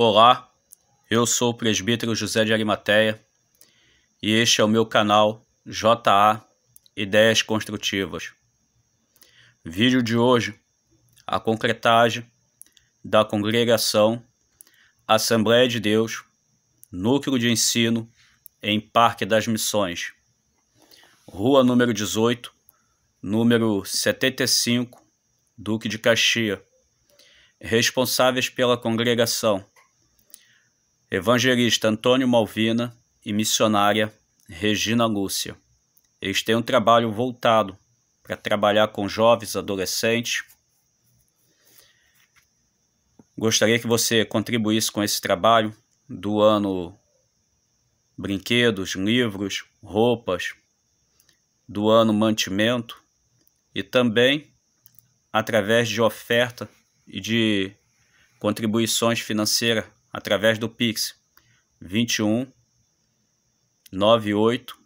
Olá, eu sou o presbítero José de Arimateia e este é o meu canal JA Ideias Construtivas. Vídeo de hoje, a concretagem da congregação Assembleia de Deus, Núcleo de Ensino em Parque das Missões, Rua número 18, número 75, Duque de Caxias, responsáveis pela congregação evangelista Antônio Malvina e missionária Regina Lúcia. Eles têm um trabalho voltado para trabalhar com jovens, adolescentes. Gostaria que você contribuísse com esse trabalho, doando brinquedos, livros, roupas, doando mantimento e também através de oferta e de contribuições financeiras através do Pix 21 98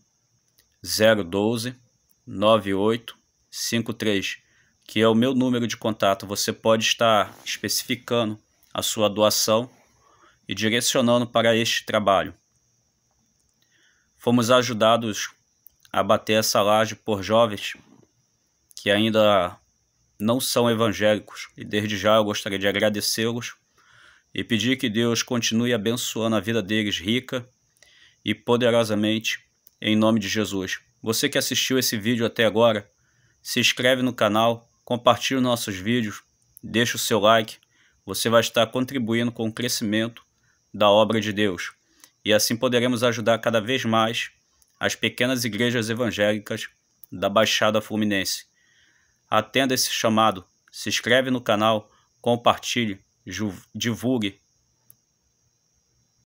012 9853, que é o meu número de contato. Você pode estar especificando a sua doação e direcionando para este trabalho. Fomos ajudados a bater essa laje por jovens que ainda não são evangélicos, e desde já eu gostaria de agradecê-los e pedir que Deus continue abençoando a vida deles rica e poderosamente, em nome de Jesus. Você que assistiu esse vídeo até agora, se inscreve no canal, compartilhe nossos vídeos, deixe o seu like, você vai estar contribuindo com o crescimento da obra de Deus. E assim poderemos ajudar cada vez mais as pequenas igrejas evangélicas da Baixada Fluminense. Atenda esse chamado, se inscreve no canal, compartilhe divulgue